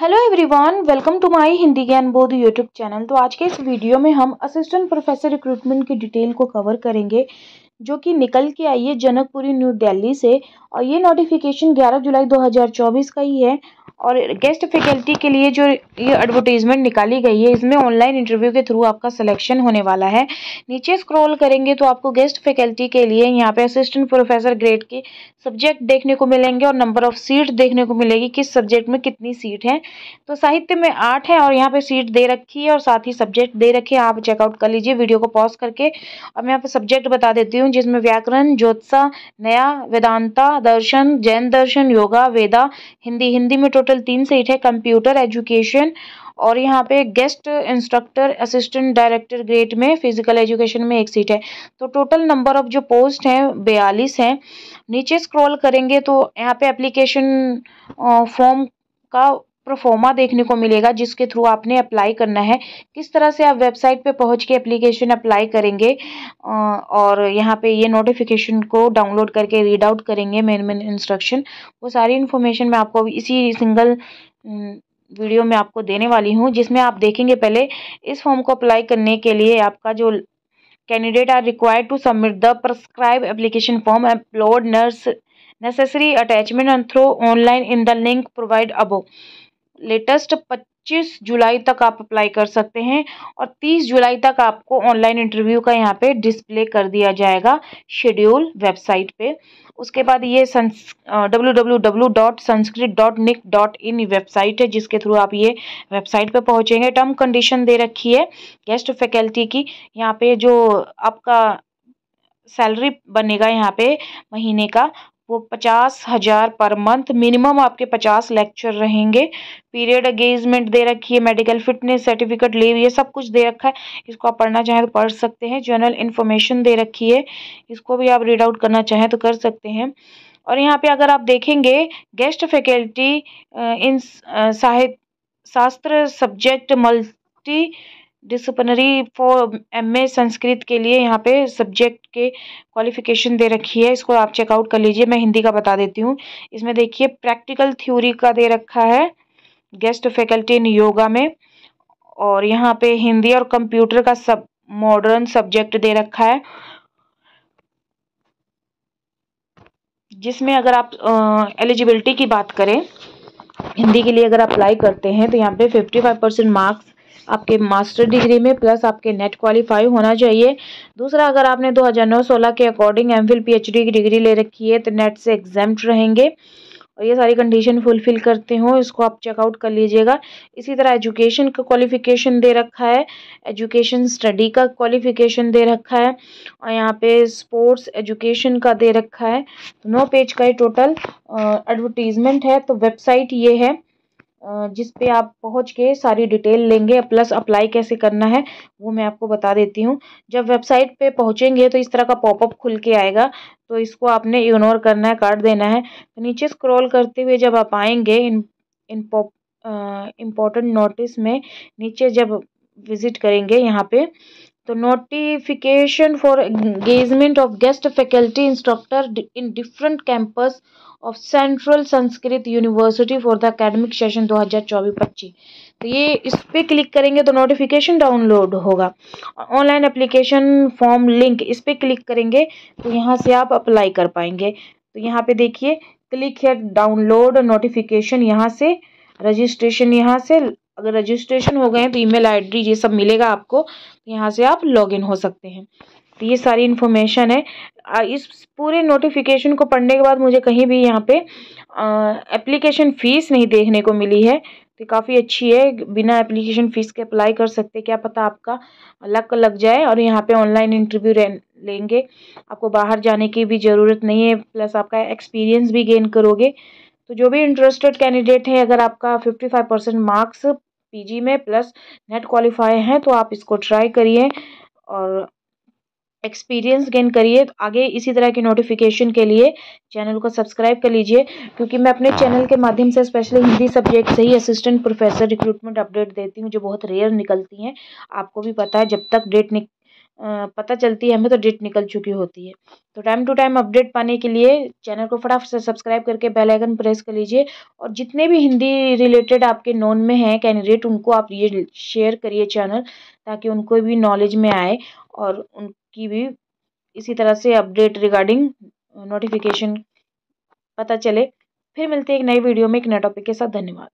hello everyone welcome to my Hindi Gyan Bodh YouTube channel तो आज के इस वीडियो में हम असिस्टेंट प्रोफेसर रिक्रूटमेंट की डिटेल को कवर करेंगे जो कि निकल के आई है जनकपुरी न्यू दिल्ली से और ये नोटिफिकेशन 11 जुलाई 2024 का ही है और गेस्ट फैकल्टी के लिए जो ये एडवर्टीज़मेंट निकाली गई है इसमें ऑनलाइन इंटरव्यू के थ्रू आपका सिलेक्शन होने वाला है नीचे स्क्रॉल करेंगे तो आपको गेस्ट फैकल्टी के लिए यहाँ पे असिस्टेंट प्रोफेसर ग्रेड के सब्जेक्ट देखने को मिलेंगे और नंबर ऑफ सीट देखने को मिलेगी किस सब्जेक्ट में कितनी सीट है तो साहित्य में आठ है और यहाँ पर सीट दे रखी है और साथ ही सब्जेक्ट दे रखे आप चेकआउट कर लीजिए वीडियो को पॉज करके और मैं यहाँ पर सब्जेक्ट बता देती हूँ जिसमें व्याकरण ज्योत्सा नया वेदांता दर्शन जैन दर्शन योगा वेदा हिंदी हिंदी में टोटल टोटल तीन सीट है कंप्यूटर एजुकेशन और यहाँ पे guest instructor assistant director grade में फिजिकल एजुकेशन में एक सीट है तो टोटल नंबर ऑफ जो पोस्ट हैं बयालीस हैं नीचे स्क्रॉल करेंगे तो यहाँ पे एप्लीकेशन फॉर्म का प्रोफोमा देखने को मिलेगा जिसके थ्रू आपने अप्लाई करना है किस तरह से आप वेबसाइट पे पहुंच के एप्लीकेशन अप्लाई करेंगे और यहाँ पे ये नोटिफिकेशन को डाउनलोड करके रीड आउट करेंगे मेन मेन इंस्ट्रक्शन वो सारी इन्फॉर्मेशन मैं आपको इसी सिंगल वीडियो में आपको देने वाली हूँ जिसमें आप देखेंगे पहले इस फॉर्म को अप्लाई करने के लिए आपका जो candidate are required to submit the prescribe application form upload nurse necessary attachment and through online in the link provide above latest पच्चीस जुलाई तक आप अप्लाई कर सकते हैं और तीस जुलाई तक आपको ऑनलाइन इंटरव्यू का यहाँ पे डिस्प्ले कर दिया जाएगा शेड्यूल वेबसाइट पे उसके बाद ये www.sanskrit.nic.in W W dot Sanskrit dot nic dot in website है जिसके थ्रू आप ये वेबसाइट पे पहुँचेंगे टर्म कंडीशन दे रखी है गेस्ट फैकल्टी की यहाँ पे जो आपका सैलरी बनेगा यहाँ पे महीने का वो पचास हज़ार पर मंथ मिनिमम आपके पचास लेक्चर रहेंगे पीरियड एगेजमेंट दे रखी है मेडिकल फिटनेस सर्टिफिकेट लीव ये सब कुछ दे रखा है इसको आप पढ़ना चाहें तो पढ़ सकते हैं जनरल इन्फॉर्मेशन दे रखी है इसको भी आप रीड आउट करना चाहें तो कर सकते हैं और यहाँ पे अगर आप देखेंगे गेस्ट फैकल्टी इन साहित्य शास्त्र subject multi disciplinary for M A Sanskrit के लिए यहाँ पे सब्जेक्ट के क्वालिफिकेशन दे रखी है इसको आप चेकआउट कर लीजिए मैं हिंदी का बता देती हूँ इसमें देखिए प्रैक्टिकल थ्योरी का दे रखा है गेस्ट फैकल्टी इन योगा में और यहाँ पे हिंदी और कंप्यूटर का सब मॉडर्न सब्जेक्ट दे रखा है जिसमें अगर आप एलिजिबिलिटी की बात करें हिंदी के लिए अगर अप्लाई करते हैं तो यहाँ पे फिफ्टी फाइव परसेंट मार्क्स आपके मास्टर डिग्री में प्लस आपके नेट क्वालिफाई होना चाहिए दूसरा अगर आपने 2009-16 के अकॉर्डिंग एम फिल की डिग्री ले रखी है तो नेट से एग्जाम रहेंगे और ये सारी कंडीशन फुलफिल करते हो इसको आप चेकआउट कर लीजिएगा इसी तरह एजुकेशन का क्वालिफिकेशन दे रखा है एजुकेशन स्टडी का क्वालिफिकेशन दे रखा है और यहाँ पे स्पोर्ट्स एजुकेशन का दे रखा है तो नौ पेज का ही टोटल एडवर्टीज़मेंट है तो वेबसाइट ये है जिस पे आप पहुंच के सारी डिटेल लेंगे प्लस अप्लाई कैसे करना है वो मैं आपको बता देती हूँ जब वेबसाइट पे पहुँचेंगे तो इस तरह का पॉपअप खुल के आएगा तो इसको आपने इग्नोर करना है काट देना है तो नीचे स्क्रॉल करते हुए जब आप आएंगे in in pop important notice में नीचे जब विज़िट करेंगे यहाँ पे तो notification for engagement of guest faculty instructor in different campus of central Sanskrit university for the academic session 2024-25 तो ये इस पर क्लिक करेंगे तो नोटिफिकेशन डाउनलोड होगा ऑनलाइन एप्लीकेशन फॉर्म लिंक इस पर क्लिक करेंगे तो यहाँ से आप अप्लाई कर पाएंगे तो यहाँ पे देखिए क्लिक है डाउनलोड नोटिफिकेशन यहाँ से रजिस्ट्रेशन यहाँ से अगर रजिस्ट्रेशन हो गए हैं तो ईमेल आईडी ये सब मिलेगा आपको तो यहाँ से आप लॉगिन हो सकते हैं तो ये सारी इन्फॉर्मेशन है इस पूरे नोटिफिकेशन को पढ़ने के बाद मुझे कहीं भी यहाँ पे एप्लीकेशन फ़ीस नहीं देखने को मिली है तो काफ़ी अच्छी है बिना एप्लीकेशन फ़ीस के अप्लाई कर सकते क्या पता आपका लक लग जाए और यहाँ पे ऑनलाइन इंटरव्यू लेंगे आपको बाहर जाने की भी ज़रूरत नहीं है प्लस आपका एक्सपीरियंस भी गेन करोगे तो जो भी इंटरेस्टेड कैंडिडेट हैं अगर आपका fifty five percent marks PG में प्लस नेट क्वालिफाई हैं तो आप इसको ट्राई करिए और एक्सपीरियंस गेन करिए तो आगे इसी तरह के नोटिफिकेशन के लिए चैनल को सब्सक्राइब कर लीजिए क्योंकि मैं अपने चैनल के माध्यम से स्पेशली हिंदी सब्जेक्ट से ही असिस्टेंट प्रोफेसर रिक्रूटमेंट अपडेट देती हूँ जो बहुत रेयर निकलती हैं आपको भी पता है जब तक डेट निक पता चलती है हमें तो डेट निकल चुकी होती है तो टाइम टू टाइम अपडेट पाने के लिए चैनल को फटाफट से सब्सक्राइब करके बेल आइकन प्रेस कर लीजिए और जितने भी हिंदी रिलेटेड आपके नॉन में हैं कैंडिडेट उनको आप ये शेयर करिए चैनल ताकि उनको भी नॉलेज में आए और उनकी भी इसी तरह से अपडेट रिगार्डिंग नोटिफिकेशन पता चले फिर मिलते हैं एक नई वीडियो में एक नए टॉपिक के साथ धन्यवाद